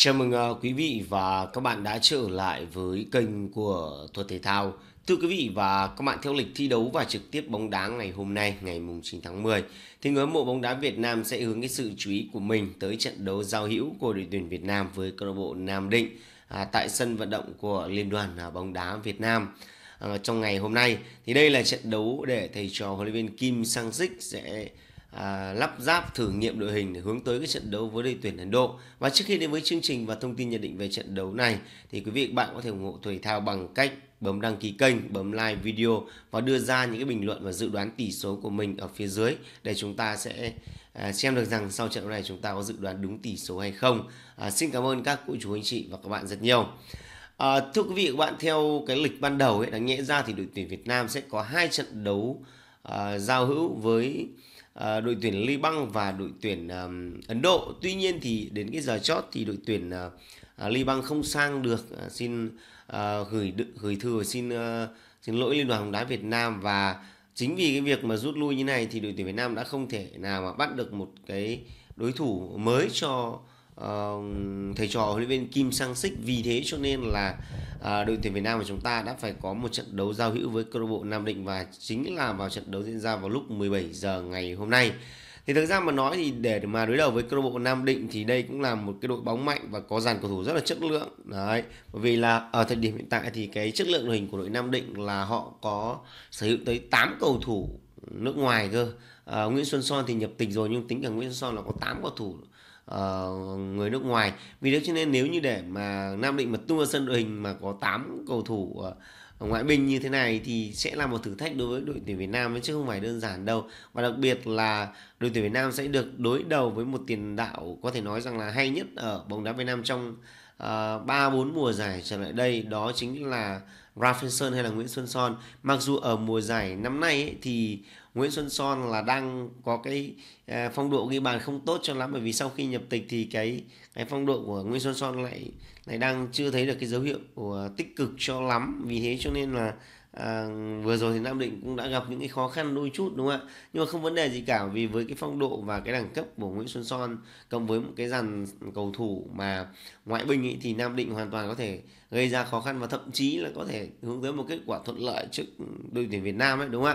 Chào mừng ờ, quý vị và các bạn đã trở lại với kênh của Thuật Thể Thao. Thưa quý vị và các bạn theo lịch thi đấu và trực tiếp bóng đá ngày hôm nay ngày 9 tháng 10 thì người hâm mộ bóng đá Việt Nam sẽ hướng cái sự chú ý của mình tới trận đấu giao hữu của đội tuyển Việt Nam với câu lạc bộ Nam Định à, tại sân vận động của Liên đoàn à, bóng đá Việt Nam. À, trong ngày hôm nay thì đây là trận đấu để thầy trò huấn luyện viên Kim Sang Sik sẽ à, lắp ráp thử nghiệm đội hình để hướng tới cái trận đấu với đội tuyển Ấn Độ. Và trước khi đến với chương trình và thông tin nhận định về trận đấu này thì quý vị các bạn có thể ủng hộ Thể thao bằng cách bấm đăng ký kênh, bấm like video và đưa ra những cái bình luận và dự đoán tỷ số của mình ở phía dưới để chúng ta sẽ À, xem được rằng sau trận đấu này chúng ta có dự đoán đúng tỷ số hay không. À, xin cảm ơn các cô chú anh chị và các bạn rất nhiều. À, thưa quý vị các bạn theo cái lịch ban đầu ấy đáng nhẽ ra thì đội tuyển Việt Nam sẽ có hai trận đấu à, giao hữu với Ờ, đội tuyển Liban và đội tuyển Ấn Độ. Tuy nhiên thì đến cái giờ chót thì đội tuyển ờ, ờ, Liban không sang được. xin gửi gửi thư và xin xin lỗi Liên đoàn bóng đá Việt Nam và chính vì cái việc mà rút lui như này thì đội tuyển Việt Nam đã không thể nào mà bắt được một cái đối thủ mới cho thầy trò huấn luyện viên Kim Sang Sik vì thế cho nên là uh, đội tuyển Việt Nam của chúng ta đã phải có một trận đấu giao hữu với câu lạc bộ Nam Định và chính là vào trận đấu diễn ra vào lúc 17 giờ ngày hôm nay thì thực ra mà nói thì để mà đối đầu với câu lạc bộ Nam Định thì đây cũng là một cái đội bóng mạnh và có dàn cầu thủ rất là chất lượng đấy bởi vì là ở thời điểm hiện tại thì cái chất lượng đội hình của đội Nam Định là họ có sở hữu tới 8 cầu thủ nước ngoài cơ à, Nguyễn Xuân Son thì nhập tịch rồi nhưng tính cả Nguyễn Xuân Son là có 8 cầu thủ Ờ, người nước ngoài vì thế cho nên nếu như để mà Nam Định mà tung ra sân đội hình mà có 8 cầu thủ ờ, ngoại binh như thế này thì sẽ là một thử thách đối với đội tuyển Việt Nam chứ không phải đơn giản đâu và đặc biệt là đội tuyển Việt Nam sẽ được đối đầu với một tiền đạo có thể nói rằng là hay nhất ở bóng đá Việt Nam trong Ờ, ba bốn mùa giải trở lại đây đó chính là Rafinson hay là Nguyễn Xuân Son mặc dù ở mùa giải năm nay ấy, thì Nguyễn Xuân Son là đang có cái à, phong độ ghi bàn không tốt cho lắm bởi vì sau khi nhập tịch thì cái cái phong độ của Nguyễn Xuân Son lại lại đang chưa thấy được cái dấu hiệu của ờ, tích cực cho lắm vì thế cho nên là à, vừa rồi thì Nam Định cũng đã gặp những cái khó khăn đôi chút đúng không ạ nhưng mà không vấn đề gì cả vì với cái phong độ và cái đẳng cấp của Nguyễn Xuân Son cộng với một cái dàn cầu thủ mà ngoại binh ấy, thì Nam Định hoàn toàn có thể gây ra khó khăn và thậm chí là có thể hướng tới một kết quả thuận lợi trước đội tuyển Việt Nam ấy đúng không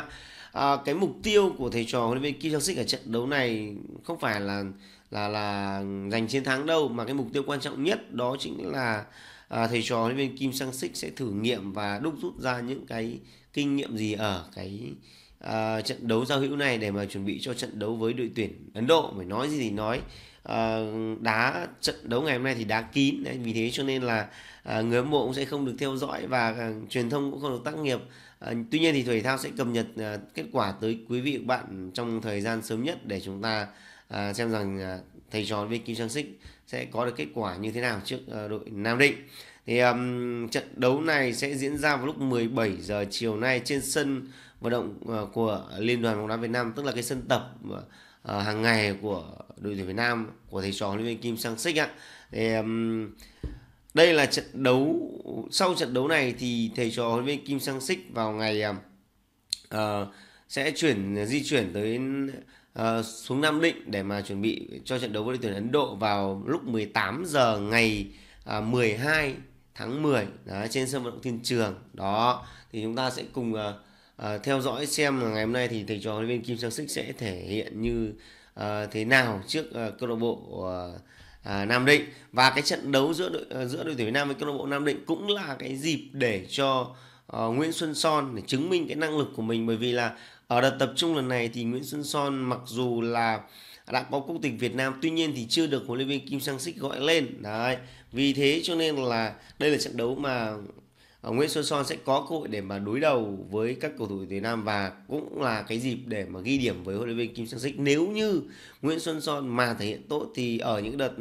ạ à, cái mục tiêu của thầy trò huấn luyện viên Kim Jong Sik ở trận đấu này không phải là là là giành chiến thắng đâu mà cái mục tiêu quan trọng nhất đó chính là à, thầy trò bên Kim Sang Sik sẽ thử nghiệm và đúc rút ra những cái kinh nghiệm gì ở cái à, trận đấu giao hữu này để mà chuẩn bị cho trận đấu với đội tuyển Ấn Độ phải nói gì thì nói à, đá trận đấu ngày hôm nay thì đá kín đấy, vì thế cho nên là à, người hâm mộ cũng sẽ không được theo dõi và à, truyền thông cũng không được tác nghiệp à, tuy nhiên thì thể thao sẽ cập nhật à, kết quả tới quý vị và bạn trong thời gian sớm nhất để chúng ta à, xem rằng à, thầy trò viên Kim Sang Sik sẽ có được kết quả như thế nào trước à, đội Nam Định. Thì um, trận đấu này sẽ diễn ra vào lúc 17 giờ chiều nay trên sân vận động uh, của Liên đoàn bóng đá Việt Nam tức là cái sân tập uh, hàng ngày của đội tuyển Việt Nam của thầy trò huấn Kim Sang Sích. ạ. Thì um, đây là trận đấu sau trận đấu này thì thầy trò huấn luyện Kim Sang Sích vào ngày uh, sẽ chuyển di chuyển tới Ờ, xuống Nam Định để mà chuẩn bị cho trận đấu với đội tuyển Ấn Độ vào lúc 18 giờ ngày 12 à, tháng 10 đó, trên sân vận động Thiên Trường. Đó thì chúng ta sẽ cùng uh, uh, theo dõi xem là ngày hôm nay thì thầy trò huấn luyện Kim Sang Sik sẽ thể hiện như uh, thế nào trước uh, câu lạc bộ uh, À, Nam Định và cái trận đấu giữa đội, giữa đội tuyển Việt Nam với câu lạc bộ Nam Định cũng là cái dịp để cho uh, Nguyễn Xuân Son để chứng minh cái năng lực của mình bởi vì là ở đợt tập trung lần này thì Nguyễn Xuân Son mặc dù là đã có quốc tịch Việt Nam tuy nhiên thì chưa được huấn luyện viên Kim Sang Sik gọi lên đấy vì thế cho nên là đây là trận đấu mà ờ, Nguyễn Xuân Son sẽ có cơ hội để mà đối đầu với các cầu thủ Việt Nam và cũng là cái dịp để mà ghi điểm với huấn luyện viên Kim Sang Sik nếu như Nguyễn Xuân Son mà thể hiện tốt thì ở những đợt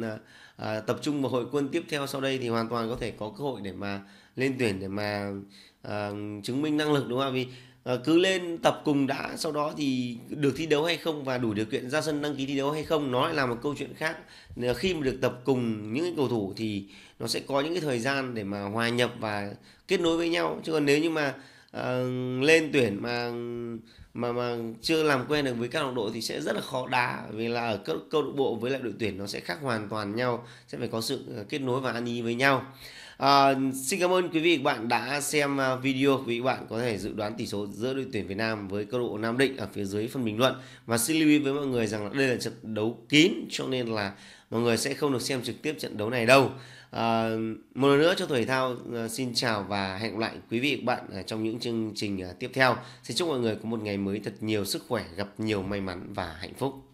à, tập trung vào hội quân tiếp theo sau đây thì hoàn toàn có thể có cơ hội để mà lên tuyển để mà à, chứng minh năng lực đúng không ạ vì Ờ, cứ lên tập cùng đã sau đó thì được thi đấu hay không và đủ điều kiện ra sân đăng ký thi đấu hay không nó lại là một câu chuyện khác khi mà được tập cùng những cầu thủ thì nó sẽ có những cái thời gian để mà hòa nhập và kết nối với nhau chứ còn nếu như mà uh, lên tuyển mà mà mà chưa làm quen được với các đồng đội thì sẽ rất là khó đá vì là ở câu lạc bộ với lại đội tuyển nó sẽ khác hoàn toàn nhau sẽ phải có sự ờ, kết nối và ăn ý với nhau À, xin cảm ơn quý vị và bạn đã xem à, video. Quý vị và bạn có thể dự đoán tỷ số giữa đội tuyển Việt Nam với câu lạc Nam Định ở phía dưới phần bình luận. Và xin lưu ý với mọi người rằng là đây là trận đấu kín cho nên là mọi người sẽ không được xem trực tiếp trận đấu này đâu. À, một lần nữa cho thể thao à, xin chào và hẹn gặp lại quý vị và bạn à, trong những chương trình tiếp theo. Xin chúc mọi người có một ngày mới thật nhiều sức khỏe, gặp nhiều may mắn và hạnh phúc.